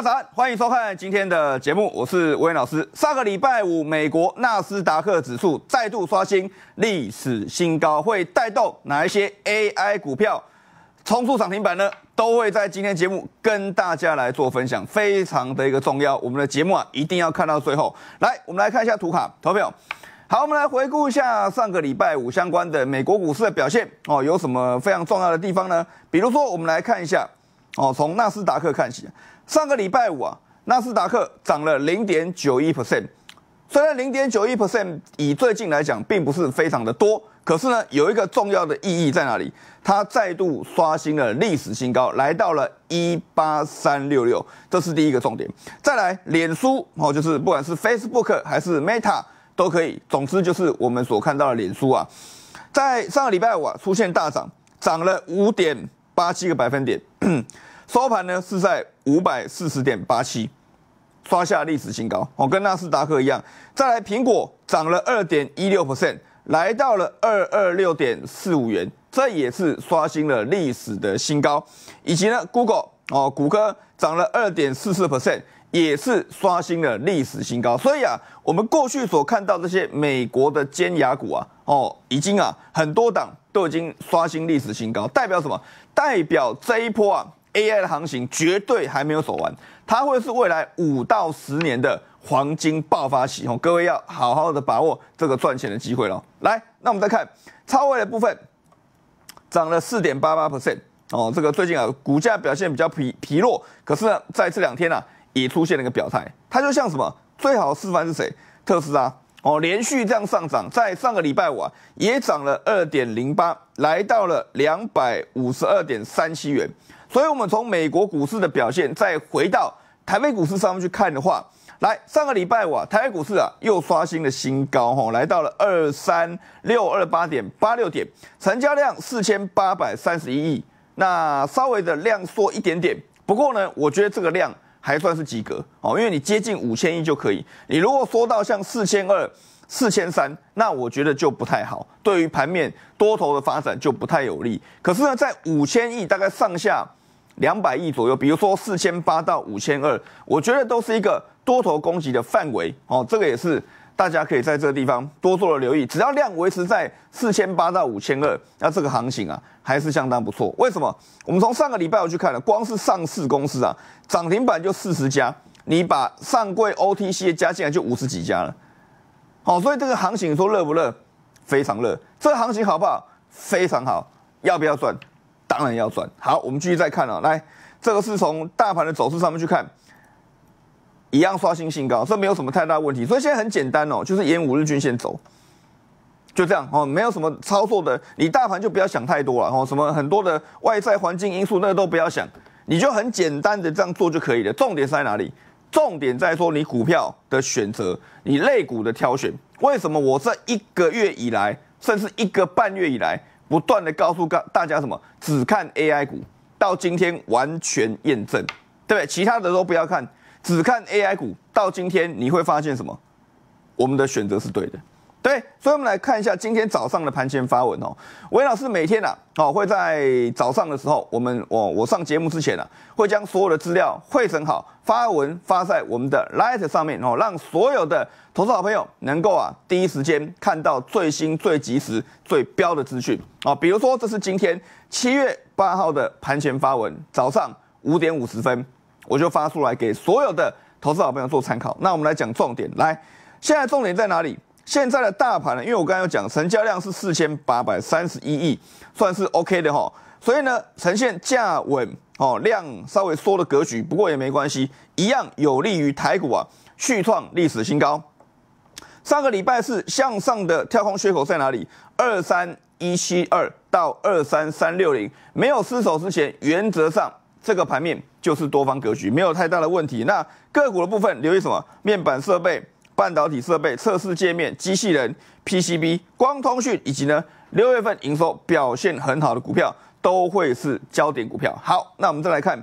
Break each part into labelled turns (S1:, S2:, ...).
S1: 大家好，欢迎收看今天的节目，我是吴岩老师。上个礼拜五，美国纳斯达克指数再度刷新历史新高，会带动哪一些 AI 股票冲出涨停板呢？都会在今天节目跟大家来做分享，非常的一个重要。我们的节目啊，一定要看到最后。来，我们来看一下图卡投票。好，我们来回顾一下上个礼拜五相关的美国股市的表现哦，有什么非常重要的地方呢？比如说，我们来看一下哦，从纳斯达克看起。上个礼拜五啊，纳斯达克涨了零点九一 percent，虽然零点九一 percent 以最近来讲并不是非常的多，可是呢，有一个重要的意义在哪里？它再度刷新了历史新高，来到了一八三六六，这是第一个重点。再来，脸书哦，就是不管是 Facebook 还是 Meta 都可以，总之就是我们所看到的脸书啊，在上个礼拜五啊出现大涨，涨了五点八七个百分点，收盘呢是在。五百四十点八七，刷下历史新高哦，跟纳斯达克一样。再来，苹果涨了二点一六 percent，来到了二二六点四五元，这也是刷新了历史的新高。以及呢，Google 哦，谷歌涨了二点四四 percent，也是刷新了历史新高。所以啊，我们过去所看到这些美国的尖牙股啊，哦，已经啊很多档都已经刷新历史新高，代表什么？代表这一波啊。AI 的行情绝对还没有走完，它会是未来五到十年的黄金爆发期哦。各位要好好的把握这个赚钱的机会了。来，那我们再看超威的部分，涨了四点八八 percent 哦。这个最近啊，股价表现比较疲疲弱，可是呢在这两天呢，也出现了一个表态，它就像什么最好示范是谁？特斯拉哦，连续这样上涨，在上个礼拜五啊，也涨了二点零八，来到了两百五十二点三七元。所以，我们从美国股市的表现，再回到台北股市上面去看的话，来上个礼拜哇，台北股市啊又刷新了新高，哈，来到了二三六二八点八六点，成交量四千八百三十一亿，那稍微的量缩一点点，不过呢，我觉得这个量还算是及格哦，因为你接近五千亿就可以，你如果缩到像四千二、四千三，那我觉得就不太好，对于盘面多头的发展就不太有利。可是呢，在五千亿大概上下。两百亿左右，比如说四千八到五千二，我觉得都是一个多头攻击的范围哦。这个也是大家可以在这个地方多做了留意，只要量维持在四千八到五千二，那这个行情啊还是相当不错。为什么？我们从上个礼拜我去看了，光是上市公司啊涨停板就四十家，你把上柜 OTC 加进来就五十几家了。好，所以这个行情说热不热？非常热。这个行情好不好？非常好。要不要赚？当然要转好，我们继续再看了，来，这个是从大盘的走势上面去看，一样刷新新高，这没有什么太大问题，所以现在很简单哦，就是沿五日均线走，就这样哦，没有什么操作的，你大盘就不要想太多了哦，什么很多的外在环境因素那个都不要想，你就很简单的这样做就可以了。重点在哪里？重点在说你股票的选择，你类股的挑选。为什么我这一个月以来，甚至一个半月以来？不断的告诉大大家什么，只看 AI 股，到今天完全验证，对不对？其他的都不要看，只看 AI 股，到今天你会发现什么？我们的选择是对的。对，所以我们来看一下今天早上的盘前发文哦。韦老师每天啊，哦会在早上的时候，我们我我上节目之前呢，会将所有的资料汇整好，发文发在我们的 Light 上面哦，让所有的投资好朋友能够啊第一时间看到最新、最及时、最标的资讯啊。比如说，这是今天七月八号的盘前发文，早上五点五十分我就发出来给所有的投资好朋友做参考。那我们来讲重点，来，现在重点在哪里？现在的大盘呢，因为我刚才有讲，成交量是四千八百三十一亿，算是 OK 的哈，所以呢，呈现价稳哦量稍微缩的格局，不过也没关系，一样有利于台股啊续创历史新高。上个礼拜是向上的跳空缺口在哪里？二三一七二到二三三六零没有失守之前，原则上这个盘面就是多方格局，没有太大的问题。那个股的部分留意什么？面板设备。半导体设备、测试界面、机器人、PCB、光通讯，以及呢六月份营收表现很好的股票，都会是焦点股票。好，那我们再来看，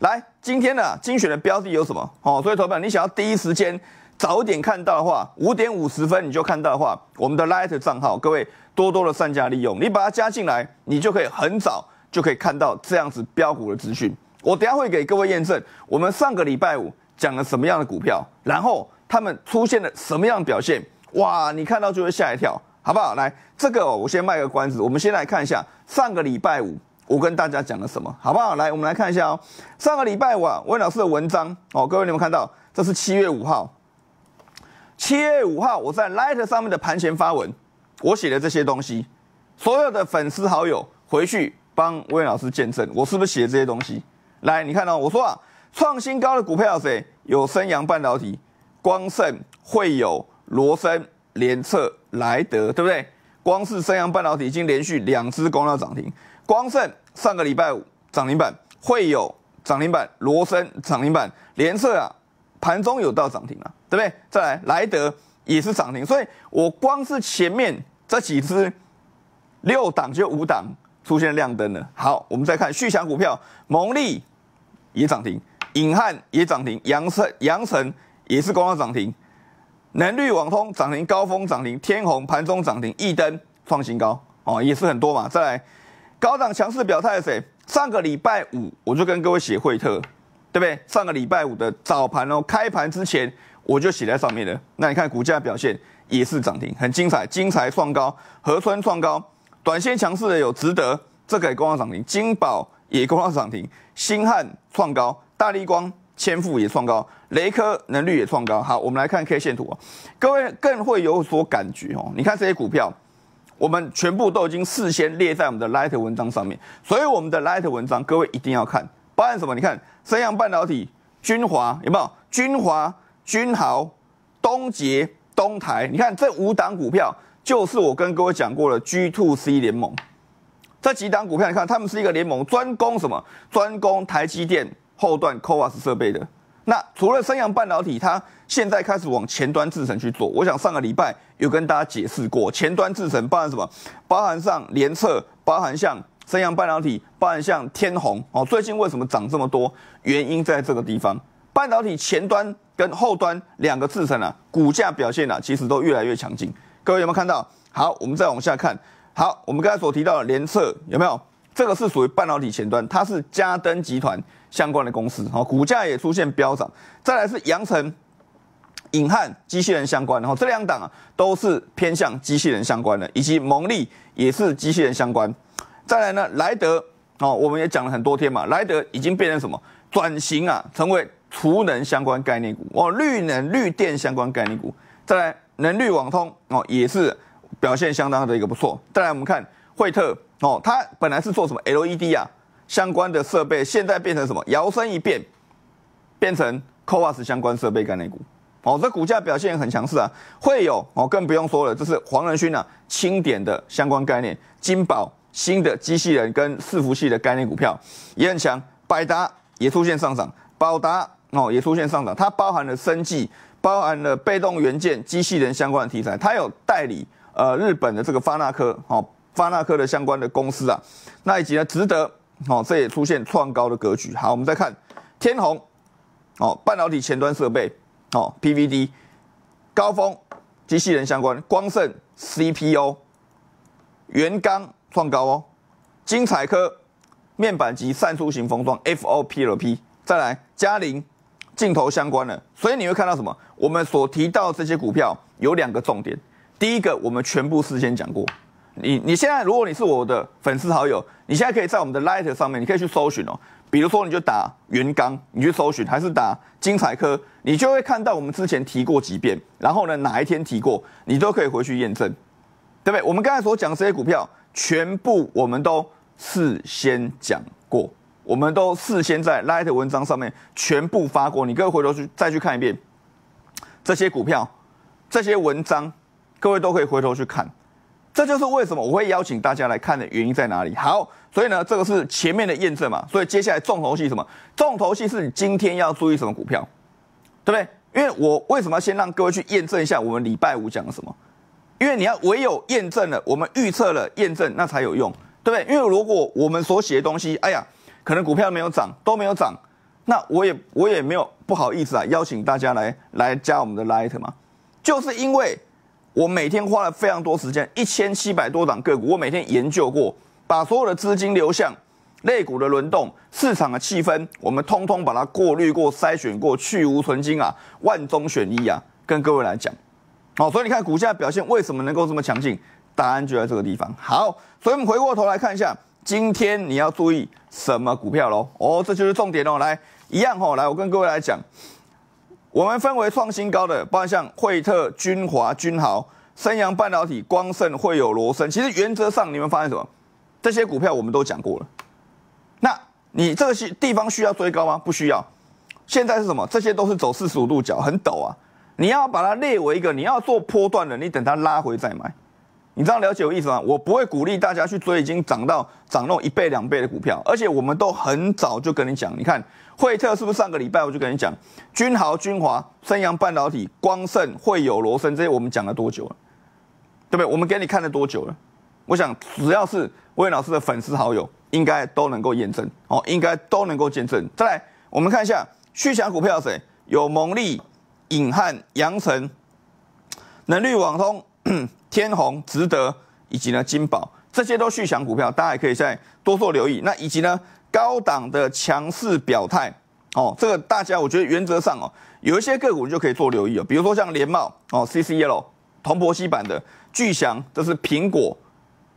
S1: 来今天呢精选的标的有什么哦？所以，投票你想要第一时间早点看到的话，五点五十分你就看到的话，我们的 Light 账号，各位多多的善加利用。你把它加进来，你就可以很早就可以看到这样子标股的资讯。我等下会给各位验证，我们上个礼拜五讲了什么样的股票，然后。他们出现了什么样表现？哇，你看到就会吓一跳，好不好？来，这个我先卖个关子。我们先来看一下上个礼拜五，我跟大家讲了什么，好不好？来，我们来看一下哦。上个礼拜五，啊，魏老师的文章哦，各位你们看到这是七月五号，七月五号我在 Light 上面的盘前发文，我写的这些东西，所有的粉丝好友回去帮魏老师见证，我是不是写这些东西？来，你看到我说啊，创新高的股票谁？有升阳半导体。光胜、汇友、罗森、联测、莱德，对不对？光是升阳半导体已经连续两支公票涨停。光胜上个礼拜五涨停板，汇友涨停板，罗森涨停板，联测啊盘中有到涨停啊，对不对？再来莱德也是涨停，所以我光是前面这几支六档就五档出现亮灯了。好，我们再看续强股票，蒙利也涨停，尹汉也涨停，阳城阳城。也是公告涨停，南绿网通涨停，高峰涨停，天虹盘中涨停，一登创新高哦，也是很多嘛。再来，高涨强势表态的谁？上个礼拜五我就跟各位写惠特，对不对？上个礼拜五的早盘哦，开盘之前我就写在上面了。那你看股价表现也是涨停，很精彩，精彩创高，合川创高，短线强势的有值得，这个公告涨停，金宝也公告涨停，新汉创高，大力光。千富也创高，雷科能率也创高。好，我们来看 K 线图各位更会有所感觉哦。你看这些股票，我们全部都已经事先列在我们的 Light 文章上面，所以我们的 Light 文章各位一定要看。包含什么？你看，三阳半导体、君华有没有？君华、君豪、东杰、东台，你看这五档股票就是我跟各位讲过的 G to w C 联盟。这几档股票，你看他们是一个联盟，专攻什么？专攻台积电。后端 Coas 设备的那除了三洋半导体，它现在开始往前端制程去做。我想上个礼拜有跟大家解释过，前端制程包含什么？包含上联测，包含像三洋半导体，包含像天虹。哦，最近为什么涨这么多？原因在这个地方。半导体前端跟后端两个制程啊，股价表现啊，其实都越来越强劲。各位有没有看到？好，我们再往下看。好，我们刚才所提到的联测有没有？这个是属于半导体前端，它是嘉登集团相关的公司，然股价也出现飙涨。再来是阳城、影翰机器人相关，然后这两档啊都是偏向机器人相关的，以及蒙利也是机器人相关。再来呢，莱德哦，我们也讲了很多天嘛，莱德已经变成什么转型啊，成为储能相关概念股，哦，绿能绿电相关概念股。再来，能绿网通哦也是表现相当的一个不错。再来我们看惠特。哦，它本来是做什么 LED 啊相关的设备，现在变成什么摇身一变，变成 COAS 相关设备概念股。哦，这股价表现很强势啊，会有哦更不用说了，这是黄仁勋啊清点的相关概念，金宝新的机器人跟伺服器的概念股票也很强，百达也出现上涨，宝达哦也出现上涨，它包含了生技，包含了被动元件、机器人相关的题材，它有代理呃日本的这个发那科哦。发那科的相关的公司啊，那以及呢值得哦，这也出现创高的格局。好，我们再看天虹哦，半导体前端设备哦，PVD、高峰机器人相关，光盛 CPO、元刚创高哦，精彩科面板及散出型封装 FOPLP，再来嘉林镜头相关的。所以你会看到什么？我们所提到这些股票有两个重点，第一个我们全部事先讲过。你你现在如果你是我的粉丝好友，你现在可以在我们的 Light 上面，你可以去搜寻哦。比如说，你就打元刚，你去搜寻，还是打金彩科，你就会看到我们之前提过几遍。然后呢，哪一天提过，你都可以回去验证，对不对？我们刚才所讲这些股票，全部我们都事先讲过，我们都事先在 Light 文章上面全部发过。你各位回头去再去看一遍这些股票，这些文章，各位都可以回头去看。这就是为什么我会邀请大家来看的原因在哪里？好，所以呢，这个是前面的验证嘛，所以接下来重头戏什么？重头戏是你今天要注意什么股票，对不对？因为我为什么要先让各位去验证一下我们礼拜五讲了什么？因为你要唯有验证了，我们预测了验证那才有用，对不对？因为如果我们所写的东西，哎呀，可能股票没有涨，都没有涨，那我也我也没有不好意思啊，邀请大家来来加我们的 light 嘛，就是因为。我每天花了非常多时间，一千七百多档个股，我每天研究过，把所有的资金流向、类股的轮动、市场的气氛，我们通通把它过滤过、筛选过去无存金啊，万中选一啊，跟各位来讲。好，所以你看股价表现为什么能够这么强劲？答案就在这个地方。好，所以我们回过头来看一下，今天你要注意什么股票喽？哦，这就是重点喽。来，一样吼，来，我跟各位来讲。我们分为创新高的，包括像惠特、君华、君豪、森阳半导体、光盛、惠友、罗森。其实原则上，你们发现什么？这些股票我们都讲过了。那你这个地方需要追高吗？不需要。现在是什么？这些都是走四十五度角，很陡啊！你要把它列为一个你要做波段的，你等它拉回再买。你这样了解我意思吗？我不会鼓励大家去追已经涨到涨到一倍两倍的股票，而且我们都很早就跟你讲，你看。惠特是不是上个礼拜我就跟你讲，君豪、君华、升阳半导体、光胜、惠友、罗森这些，我们讲了多久了？对不对？我们给你看了多久了？我想，只要是魏老师的粉丝好友，应该都能够验证哦，应该都能够见证。再来，我们看一下续强股票谁？有蒙利、影汉、阳城、能绿、网通、天虹、值得以及呢金宝。这些都续强股票，大家也可以再多做留意。那以及呢，高档的强势表态哦，这个大家我觉得原则上哦，有一些个股你就可以做留意哦，比如说像联茂哦，C C l 铜箔基版的巨翔，这是苹果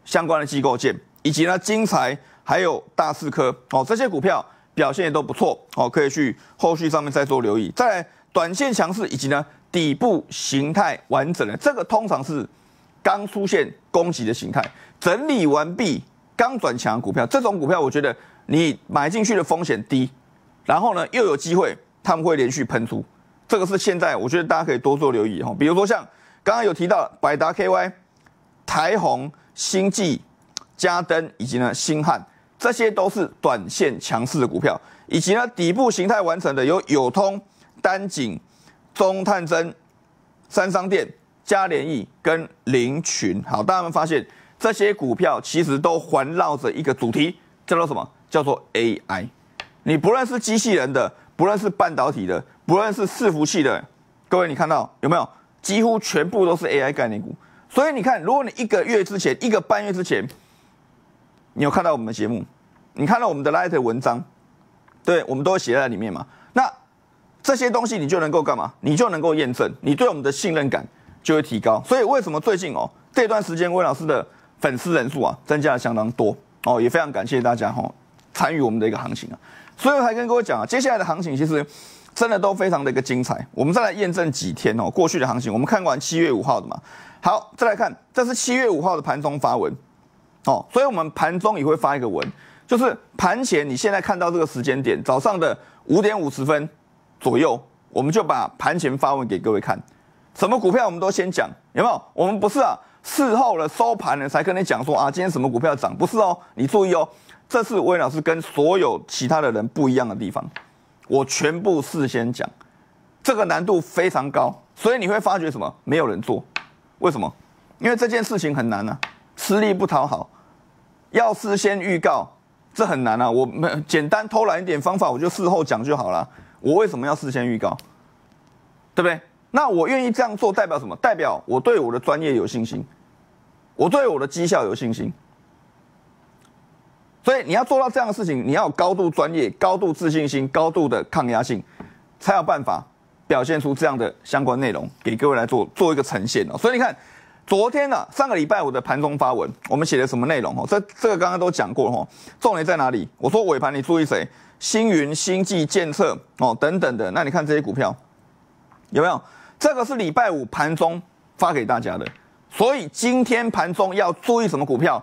S1: 相关的机构件，以及呢，金财还有大四科哦，这些股票表现都不错哦，可以去后续上面再做留意。再来，短线强势以及呢，底部形态完整的这个，通常是刚出现攻击的形态。整理完毕，刚转强股票，这种股票我觉得你买进去的风险低，然后呢又有机会，他们会连续喷出，这个是现在我觉得大家可以多做留意哈。比如说像刚刚有提到百达 KY、台宏、星际、嘉登以及呢新汉，这些都是短线强势的股票，以及呢底部形态完成的有友通、丹景、中探针、三商店、嘉联益跟林群。好，大家们发现。这些股票其实都环绕着一个主题，叫做什么？叫做 AI。你不论是机器人的，不论是半导体的，不论是伺服器的，各位，你看到有没有？几乎全部都是 AI 概念股。所以你看，如果你一个月之前、一个半月之前，你有看到我们的节目，你看到我们的 Light 文章，对我们都会写在里面嘛？那这些东西你就能够干嘛？你就能够验证，你对我们的信任感就会提高。所以为什么最近哦，这段时间魏老师的。粉丝人数啊，增加了相当多哦，也非常感谢大家哦、参与我们的一个行情啊。所以才跟各位讲啊，接下来的行情其实真的都非常的一个精彩。我们再来验证几天哦，过去的行情我们看完七月五号的嘛。好，再来看，这是七月五号的盘中发文哦，所以我们盘中也会发一个文，就是盘前你现在看到这个时间点，早上的五点五十分左右，我们就把盘前发文给各位看，什么股票我们都先讲，有没有？我们不是啊。事后的收盘了才跟你讲说啊，今天什么股票涨，不是哦，你注意哦，这是魏老师跟所有其他的人不一样的地方，我全部事先讲，这个难度非常高，所以你会发觉什么？没有人做，为什么？因为这件事情很难啊，吃力不讨好，要事先预告，这很难啊。我们简单偷懒一点方法，我就事后讲就好了，我为什么要事先预告？对不对？那我愿意这样做，代表什么？代表我对我的专业有信心，我对我的绩效有信心。所以你要做到这样的事情，你要有高度专业、高度自信心、高度的抗压性，才有办法表现出这样的相关内容给各位来做做一个呈现哦。所以你看，昨天呢，上个礼拜我的盘中发文，我们写的什么内容哦？这这个刚刚都讲过了重点在哪里？我说尾盘你注意谁？星云、星际监测哦，等等的。那你看这些股票有没有？这个是礼拜五盘中发给大家的，所以今天盘中要注意什么股票，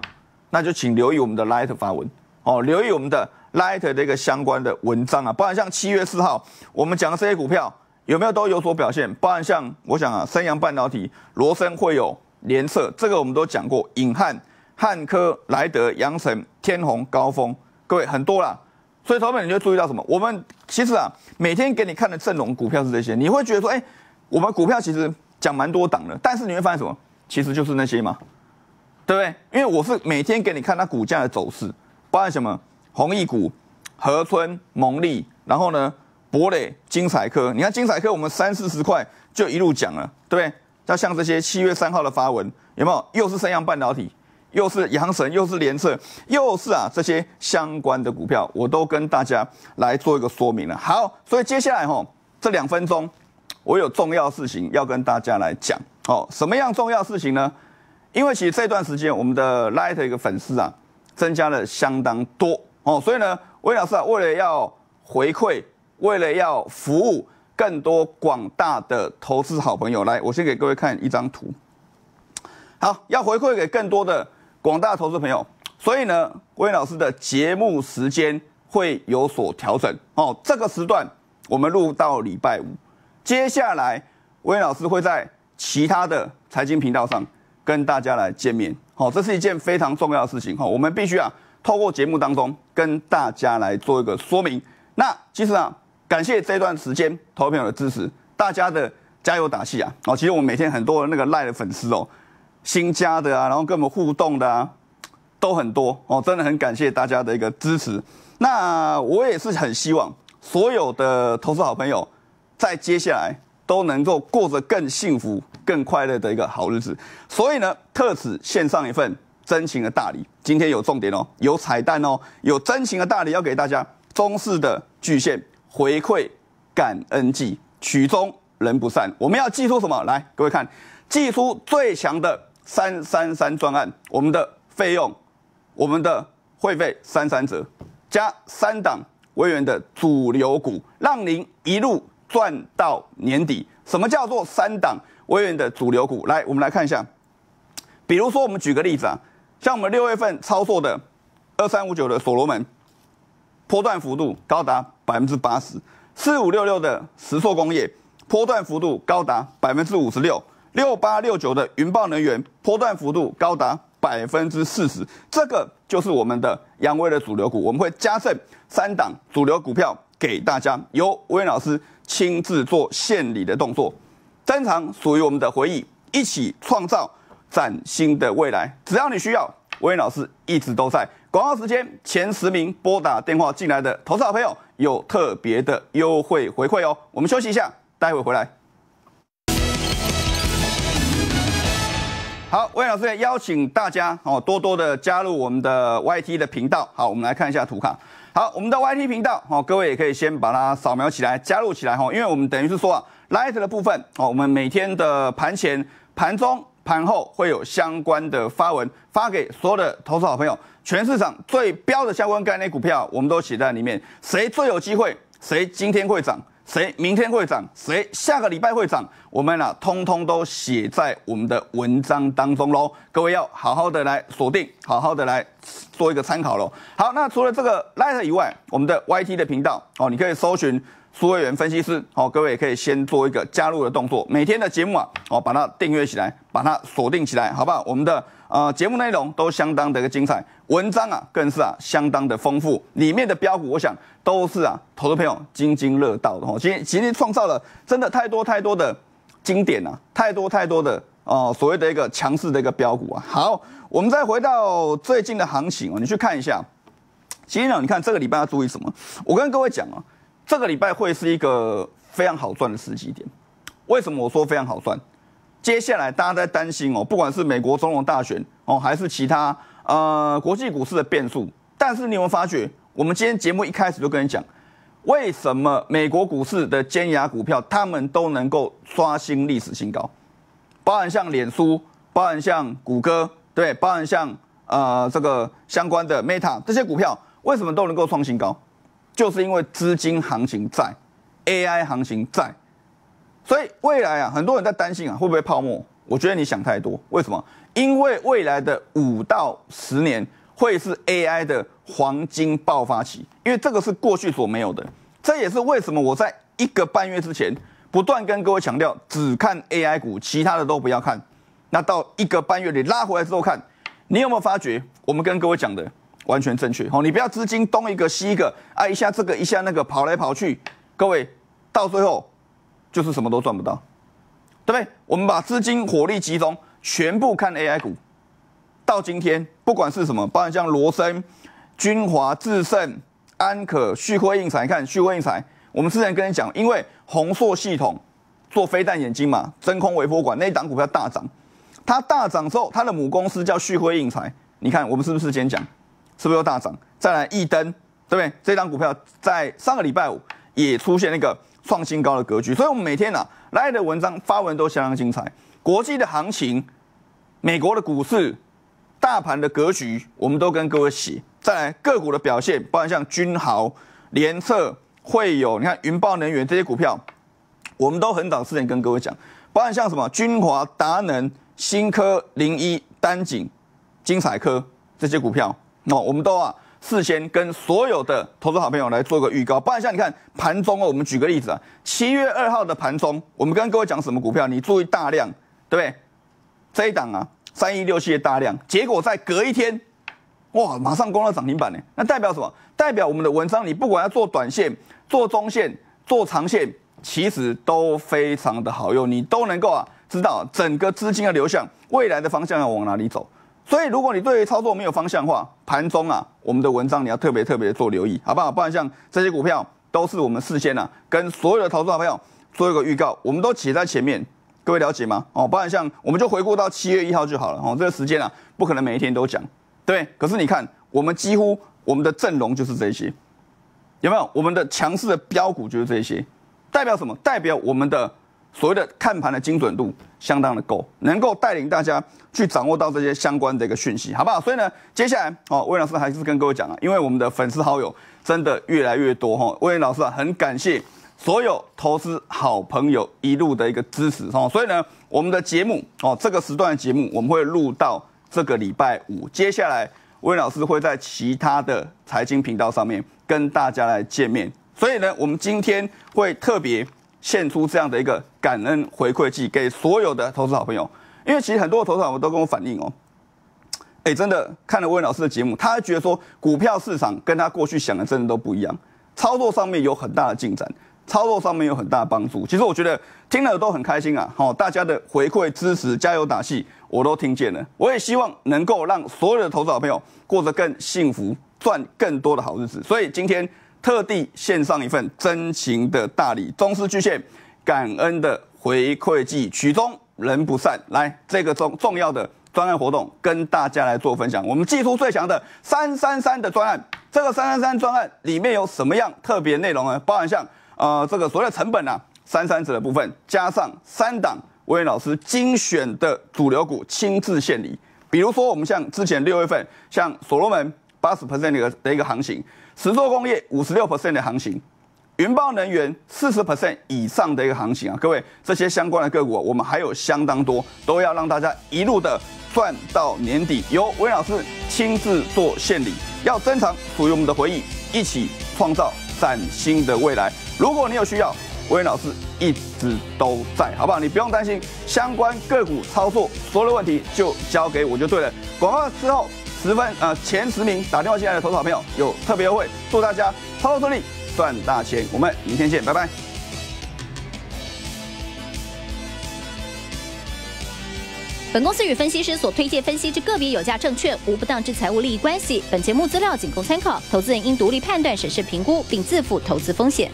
S1: 那就请留意我们的 Light 发文哦，留意我们的 Light 的一个相关的文章啊。包含像七月四号我们讲的这些股票，有没有都有所表现？包含像我想啊，三洋半导体、罗森会有连测，这个我们都讲过。影汉、汉科、莱德、阳神、天虹、高峰，各位很多啦。所以头尾你就注意到什么？我们其实啊，每天给你看的阵容股票是这些，你会觉得说，哎。我们股票其实讲蛮多档的，但是你会发现什么？其实就是那些嘛，对不对？因为我是每天给你看它股价的走势，包含什么红毅股、和春、蒙利，然后呢博磊、精彩科。你看精彩科，我们三四十块就一路讲了，对不对？要像这些七月三号的发文有没有？又是三洋半导体，又是阳神，又是联测，又是啊这些相关的股票，我都跟大家来做一个说明了。好，所以接下来吼这两分钟。我有重要事情要跟大家来讲哦，什么样重要事情呢？因为其实这段时间我们的 Light 一个粉丝啊增加了相当多哦，所以呢，魏老师啊，为了要回馈，为了要服务更多广大的投资好朋友，来，我先给各位看一张图。好，要回馈给更多的广大投资朋友，所以呢，魏老师的节目时间会有所调整哦，这个时段我们录到礼拜五。接下来，威老师会在其他的财经频道上跟大家来见面。好，这是一件非常重要的事情。哈，我们必须啊，透过节目当中跟大家来做一个说明。那其实啊，感谢这段时间投票的支持，大家的加油打气啊。哦，其实我们每天很多那个赖的粉丝哦，新加的啊，然后跟我们互动的啊，都很多哦，真的很感谢大家的一个支持。那我也是很希望所有的投资好朋友。在接下来都能够过着更幸福、更快乐的一个好日子，所以呢，特此献上一份真情的大礼。今天有重点哦，有彩蛋哦，有真情的大礼要给大家。中式的巨献回馈感恩季，曲终人不散。我们要寄出什么来？各位看，寄出最强的三三三专案，我们的费用，我们的会费三三折，加三档微元的主流股，让您一路。赚到年底，什么叫做三档微元的主流股？来，我们来看一下。比如说，我们举个例子啊，像我们六月份操作的二三五九的所罗门，波段幅度高达百分之八十四五六六的石硕工业，波段幅度高达百分之五十六六八六九的云豹能源，波段幅度高达百分之四十。这个就是我们的阳威的主流股，我们会加赠三档主流股票。给大家由吴岩老师亲自做献礼的动作，珍藏属于我们的回忆，一起创造崭新的未来。只要你需要，吴岩老师一直都在。广告时间，前十名拨打电话进来的投资好朋友有特别的优惠回馈哦。我们休息一下，待会回来。好，吴岩老师邀请大家哦，多多的加入我们的 YT 的频道。好，我们来看一下图卡。好，我们的 YT 频道，好，各位也可以先把它扫描起来，加入起来哈，因为我们等于是说啊 l i t 的部分，哦，我们每天的盘前、盘中、盘后会有相关的发文发给所有的投资好朋友，全市场最标的相关概念股票，我们都写在里面，谁最有机会，谁今天会涨。谁明天会涨？谁下个礼拜会涨？我们呢，通通都写在我们的文章当中喽。各位要好好的来锁定，好好的来做一个参考喽。好，那除了这个 Lite 以外，我们的 YT 的频道哦，你可以搜寻。数位元分析师，好，各位也可以先做一个加入的动作。每天的节目啊，好，把它订阅起来，把它锁定起来，好不好？我们的呃节目内容都相当的一个精彩，文章啊更是啊相当的丰富，里面的标股我想都是啊，投资朋友津津乐道的哦。今今天创造了真的太多太多的经典啊，太多太多的呃所谓的一个强势的一个标股啊。好，我们再回到最近的行情哦，你去看一下，今天啊，你看这个礼拜要注意什么？我跟各位讲啊。这个礼拜会是一个非常好赚的时机点。为什么我说非常好赚？接下来大家在担心哦，不管是美国总统大选哦，还是其他呃国际股市的变数。但是你有没有发觉，我们今天节目一开始就跟你讲，为什么美国股市的尖牙股票，他们都能够刷新历史新高？包含像脸书，包含像谷歌，对，包含像呃这个相关的 Meta 这些股票，为什么都能够创新高？就是因为资金行情在，AI 行情在，所以未来啊，很多人在担心啊，会不会泡沫？我觉得你想太多。为什么？因为未来的五到十年会是 AI 的黄金爆发期，因为这个是过去所没有的。这也是为什么我在一个半月之前不断跟各位强调，只看 AI 股，其他的都不要看。那到一个半月里拉回来之后看，你有没有发觉我们跟各位讲的？完全正确，好，你不要资金东一个西一个，啊，一下这个一下那个跑来跑去，各位到最后就是什么都赚不到，对不对？我们把资金火力集中，全部看 AI 股。到今天，不管是什么，包括像罗森、君华、智胜、安可、旭辉、映彩，看旭辉映彩，我们之前跟你讲，因为宏硕系统做飞弹眼睛嘛，真空微波管那一档股票大涨，它大涨之后，它的母公司叫旭辉映彩，你看我们是不是先讲？是不是又大涨？再来一登，对不对？这张股票在上个礼拜五也出现一个创新高的格局。所以我们每天啊，来的文章发文都相当精彩。国际的行情，美国的股市大盘的格局，我们都跟各位写。再来个股的表现，包含像君豪、联测、会友，你看云豹能源这些股票，我们都很早之前跟各位讲。包含像什么君华、达能、新科、零一、丹景、金彩科这些股票。那我们都啊事先跟所有的投资好朋友来做个预告，不然像你看盘中哦，我们举个例子啊，七月二号的盘中，我们跟各位讲什么股票？你注意大量，对不对？这一档啊，三一六七的大量，结果在隔一天，哇，马上攻到涨停板呢，那代表什么？代表我们的文章，你不管要做短线、做中线、做长线，其实都非常的好用，你都能够啊知道整个资金的流向，未来的方向要往哪里走。所以，如果你对于操作没有方向的话，盘中啊，我们的文章你要特别特别的做留意，好不好？不然像这些股票，都是我们事先啊，跟所有的投资好朋友做一个预告，我们都写在前面，各位了解吗？哦，不然像我们就回顾到七月一号就好了哦，这个时间啊，不可能每一天都讲，对。可是你看，我们几乎我们的阵容就是这些，有没有？我们的强势的标股就是这些，代表什么？代表我们的。所谓的看盘的精准度相当的够，能够带领大家去掌握到这些相关的一个讯息，好不好？所以呢，接下来哦，魏老师还是跟各位讲啊，因为我们的粉丝好友真的越来越多哈，魏老师啊，很感谢所有投资好朋友一路的一个支持哦，所以呢，我们的节目哦，这个时段的节目我们会录到这个礼拜五，接下来魏老师会在其他的财经频道上面跟大家来见面。所以呢，我们今天会特别。献出这样的一个感恩回馈祭给所有的投资好朋友，因为其实很多的投资好朋友都跟我反映哦，哎，真的看了魏老师的节目，他觉得说股票市场跟他过去想的真的都不一样，操作上面有很大的进展，操作上面有很大的帮助。其实我觉得听了都很开心啊，好，大家的回馈支持、加油打气，我都听见了。我也希望能够让所有的投资好朋友过得更幸福，赚更多的好日子。所以今天。特地献上一份真情的大礼，中视巨献感恩的回馈季，曲终人不散。来，这个重重要的专案活动跟大家来做分享。我们技术最强的三三三的专案，这个三三三专案里面有什么样特别内容呢？包含像呃这个所谓的成本呢，三三折的部分，加上三档威廉老师精选的主流股亲自献礼。比如说我们像之前六月份像所罗门八十 percent 的一个一个行情。石作工业五十六 percent 的行情，云豹能源四十 percent 以上的一个行情啊！各位，这些相关的个股，我们还有相当多，都要让大家一路的赚到年底。由威老师亲自做献礼，要珍藏属于我们的回忆，一起创造崭新的未来。如果你有需要，威老师一直都在，好不好？你不用担心相关个股操作所有问题，就交给我就对了。广告之后。十分啊，前十名打电话进来的投资朋友有特别优惠，祝大家操作顺利，赚大钱！我们明天见，拜拜。本公司与分析师所推荐分析之个别有价证券无不当之财务利益关系。本节目资料仅供参考，投资人应独立判断、审视、评估，并自负投资风险。